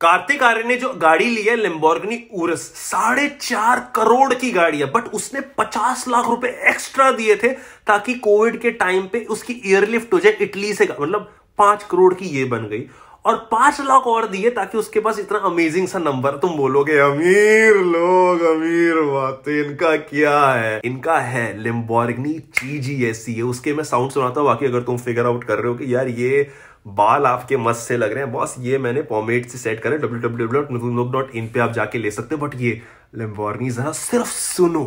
कार्तिक आर्य ने जो गाड़ी ली है लिम्बोर्गनी उरस साढ़े चार करोड़ की गाड़ी है बट उसने पचास लाख रुपए एक्स्ट्रा दिए थे ताकि कोविड के टाइम पे उसकी एयरलिफ्ट हो जाए इटली से मतलब पांच करोड़ की ये बन गई और पांच लाख और दिए ताकि उसके पास इतना अमेजिंग सा नंबर तुम बोलोगे अमीर लोग अमीर बात इनका क्या है इनका है लिम्बोर्गनी चीजी ऐसी है उसके मैं साउंड सुनाता हूँ बाकी अगर तुम फिगर आउट कर रहे हो कि यार ये बाल आपके मस्त से लग रहे हैं बॉस ये मैंने पॉमेट से सेट करें W W dot dot in पे आप जाके ले सकते हो बट ये लेम्बॉर्नी जरा सिर्फ सुनो